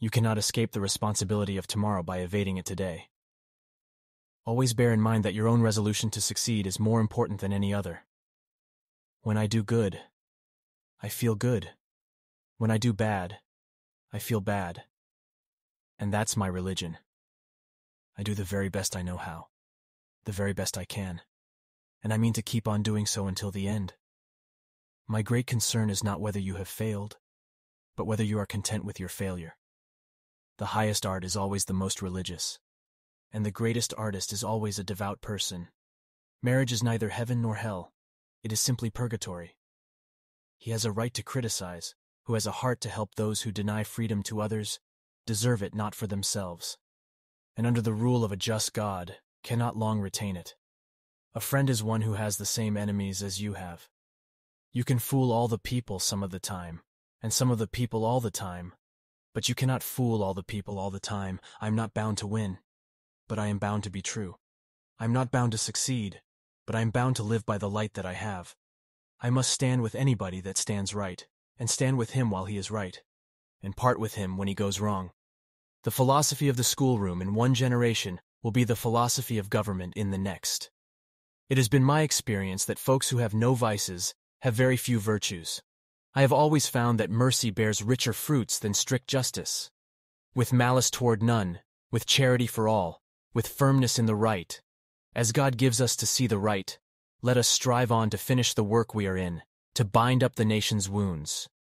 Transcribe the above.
You cannot escape the responsibility of tomorrow by evading it today. Always bear in mind that your own resolution to succeed is more important than any other. When I do good, I feel good. When I do bad, I feel bad. And that's my religion. I do the very best I know how, the very best I can, and I mean to keep on doing so until the end. My great concern is not whether you have failed, but whether you are content with your failure. The highest art is always the most religious, and the greatest artist is always a devout person. Marriage is neither heaven nor hell, it is simply purgatory. He has a right to criticize, who has a heart to help those who deny freedom to others, deserve it not for themselves, and under the rule of a just God, cannot long retain it. A friend is one who has the same enemies as you have. You can fool all the people some of the time, and some of the people all the time, but you cannot fool all the people all the time. I'm not bound to win, but I am bound to be true. I'm not bound to succeed, but I'm bound to live by the light that I have. I must stand with anybody that stands right, and stand with him while he is right, and part with him when he goes wrong. The philosophy of the schoolroom in one generation will be the philosophy of government in the next. It has been my experience that folks who have no vices have very few virtues. I have always found that mercy bears richer fruits than strict justice. With malice toward none, with charity for all, with firmness in the right, as God gives us to see the right, let us strive on to finish the work we are in, to bind up the nation's wounds.